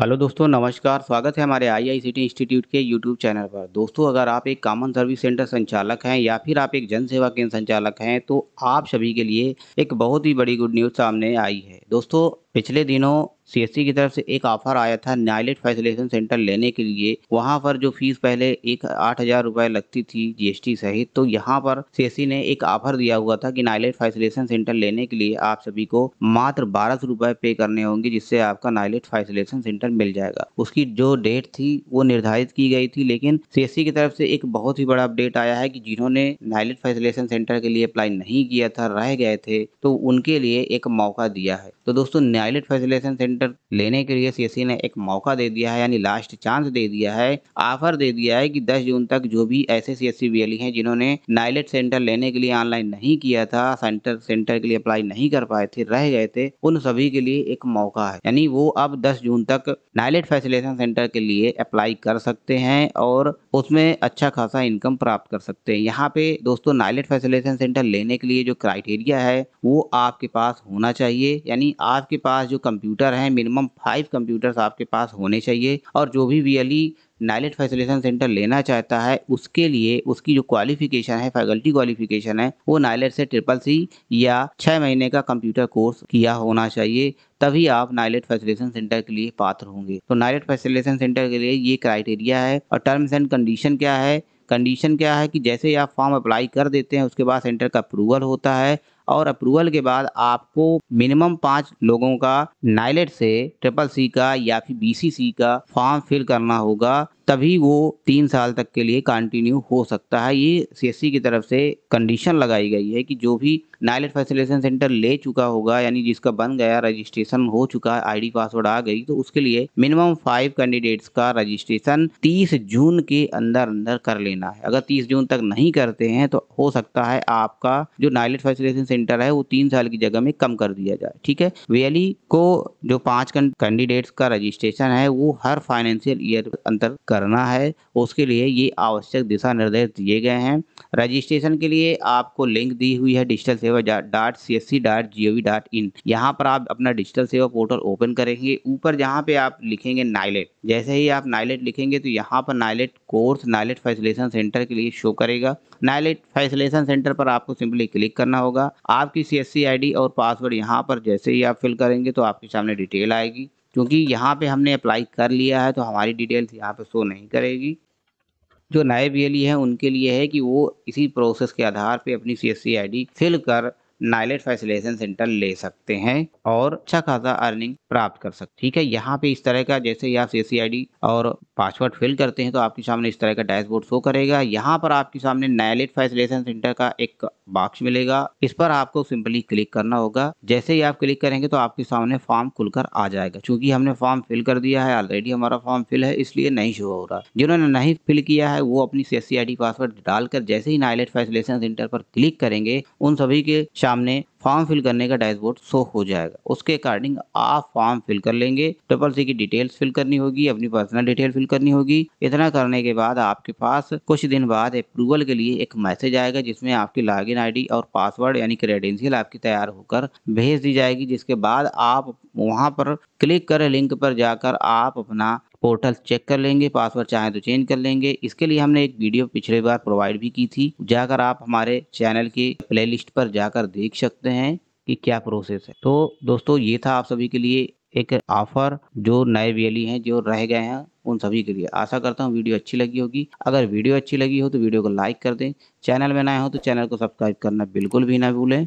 hello दोस्तों नमस्कार स्वागत है हमारे आईआईसीटी इंस्टीट्यूट के यूट्यूब चैनल पर दोस्तों अगर आप एक कॉमन सर्विस सेंटर संचालक हैं या फिर आप एक जन सेवा केंद्र संचालक हैं तो आप सभी के लिए एक बहुत ही बड़ी गुड न्यूज़ सामने आई है दोस्तों पिछले दिनों सीएससी की तरफ से एक ऑफर आया था नाइलेट फैसिलेशन सेंटर लेने के लिए वहां पर जो फीस पहले एक आठ हजार रुपए लगती थी जीएसटी सहित तो यहां पर सीएससी ने एक ऑफर दिया हुआ था कि नाइलेट फैसिलेशन सेंटर लेने के लिए आप सभी को मात्र बारह सौ रुपए पे करने होंगे जिससे आपका नाइलेट फैसिलेशन सेंटर मिल जाएगा उसकी जो डेट थी वो निर्धारित की गई थी लेकिन सीएससी की तरफ से एक बहुत ही बड़ा अपडेट आया है कि जिन्होंने नाइलेट फैसिलेशन सेंटर के लिए अप्लाई नहीं किया था रह गए थे तो उनके लिए एक मौका दिया है तो दोस्तों आईलेट फैसिलेशन सेंटर लेने के लिए सीएससी ने एक मौका दे दिया है यानी लास्ट चांस दे दिया है ऑफर दे दिया है कि 10 जून तक जो भी ऐसे सी एस e हैं जिन्होंने नाइलेट सेंटर लेने के लिए ऑनलाइन नहीं किया था सेंटर सेंटर के लिए अप्लाई नहीं कर पाए थे रह गए थे उन सभी के लिए एक मौका है यानी वो अब दस जून तक नाइलेट फैसिलेशन सेंटर के लिए अप्लाई कर सकते हैं और उसमें अच्छा खासा इनकम प्राप्त कर सकते हैं यहाँ पे दोस्तों नाइलेट फैसिलेशन सेंटर लेने के लिए जो क्राइटेरिया है वो आपके पास होना चाहिए यानी आपके पास पास जो कंप्यूटर हैं मिनिमम फाइव कंप्यूटर्स आपके पास होने चाहिए और जो भी वी नाइलेट फैसिलेशन सेंटर लेना चाहता है उसके लिए उसकी जो क्वालिफिकेशन है फैकल्टी क्वालिफिकेशन है वो नाइलेट से ट्रिपल सी या छः महीने का कंप्यूटर कोर्स किया होना चाहिए तभी आप नाइलेट फैसिलेशन सेंटर के लिए पात्र होंगे तो नाइलेट फैसिलेशन सेंटर के लिए ये क्राइटेरिया है और टर्म्स एंड कंडीशन क्या है कंडीशन क्या है कि जैसे ही आप फॉर्म अप्लाई कर देते हैं उसके बाद सेंटर का अप्रूवल होता है और अप्रूवल के बाद आपको मिनिमम पांच लोगों का नाइलेट से ट्रिपल सी का या फिर बीसीसी का फॉर्म फिल करना होगा तभी वो तीन साल तक के लिए कंटिन्यू हो सकता है ये सी e की तरफ से कंडीशन लगाई गई है कि जो भी नायलेट फैसिलेशन सेंटर ले चुका होगा यानी जिसका बन गया रजिस्ट्रेशन हो चुका है आई पासवर्ड आ गई तो उसके लिए मिनिमम फाइव कैंडिडेट्स का रजिस्ट्रेशन तीस जून के अंदर अंदर कर लेना है अगर तीस जून तक नहीं करते हैं तो हो सकता है आपका जो नायलेट फैसिलेशन सेंटर है वो तीन साल की जगह में कम कर दिया जाए ठीक है वेली को जो पांच कैंडिडेट्स का रजिस्ट्रेशन है वो हर फाइनेंशियल ईयर अंतर कर करना है उसके लिए ये आवश्यक दिशा निर्देश दिए गए हैं रजिस्ट्रेशन के लिए आपको लिंक दी हुई है digital Seva dot C S C dot G O V dot in यहाँ पर आप अपना डिजिटल सेवा पोर्टल ओपन करेंगे ऊपर जहाँ पे आप लिखेंगे नाइलेट जैसे ही आप नाइलेट लिखेंगे तो यहाँ पर NIELIT course NIELIT facilitation centre के लिए शो करेगा नाइलेट फैसिलेशन सेंटर पर आपको सिंपली क्लिक करना होगा आपकी C S C I D और पासवर्ड यहाँ पर जैसे ही आप फिल करेंगे तो आपके सामने डिटेल आएगी क्योंकि यहाँ पे हमने अप्लाई कर लिया है तो हमारी डिटेल्स यहाँ पे शो नहीं करेगी जो नए बी e हैं उनके लिए है कि वो इसी प्रोसेस के आधार पे अपनी C S C I D fill कर नाइलेट फैसिलेशन सेंटर ले सकते हैं और अच्छा खासा अर्निंग प्राप्त कर सकते ठीक है यहाँ पे इस तरह का जैसे आप सी आई और पासवर्ड फिल करते हैं तो आपके सामने इस तरह का डैशबोर्ड शो करेगा यहाँ पर आपके सामने नाइलेट फैसिलेशन सेंटर का एक बॉक्स मिलेगा इस पर आपको सिंपली क्लिक करना होगा जैसे ही आप क्लिक करेंगे तो आपके सामने फॉर्म खुलकर आ जाएगा क्योंकि हमने फॉर्म फिल कर दिया है ऑलरेडी हमारा फॉर्म फिल है इसलिए नहीं शो हो रहा जिन्होंने नहीं फिल किया है वो अपनी सी एस पासवर्ड डालकर जैसे ही नाइलेट फैसिलेशन सेंटर पर क्लिक करेंगे उन सभी के सामने फॉर्म फिल करने का डैशबोर्ड शो हो जाएगा उसके अकॉर्डिंग आप फॉर्म फिल कर लेंगे ट्रिपल सी की डिटेल्स फिल करनी होगी अपनी पर्सनल डिटेल फिल करनी होगी इतना करने के बाद आपके पास कुछ दिन बाद अप्रूवल के लिए एक मैसेज आएगा जिसमें आपकी लॉग इन और पासवर्ड यानी क्रेडेंशियल आपकी तैयार होकर भेज दी जाएगी जिसके बाद आप वहाँ पर क्लिक कर लिंक पर जाकर आप अपना पोर्टल चेक कर लेंगे पासवर्ड चाहे तो चेंज कर लेंगे इसके लिए हमने एक वीडियो पिछले बार प्रोवाइड भी की थी जाकर आप हमारे चैनल के प्ले पर जाकर देख सकते हैं कि क्या प्रोसेस है तो दोस्तों ये था आप सभी के लिए एक ऑफर जो नए वेली हैं जो रह गए हैं उन सभी के लिए आशा करता हूँ वीडियो अच्छी लगी होगी अगर वीडियो अच्छी लगी हो तो वीडियो को लाइक कर दें चैनल में नए हो तो चैनल को सब्सक्राइब करना बिल्कुल भी ना भूलें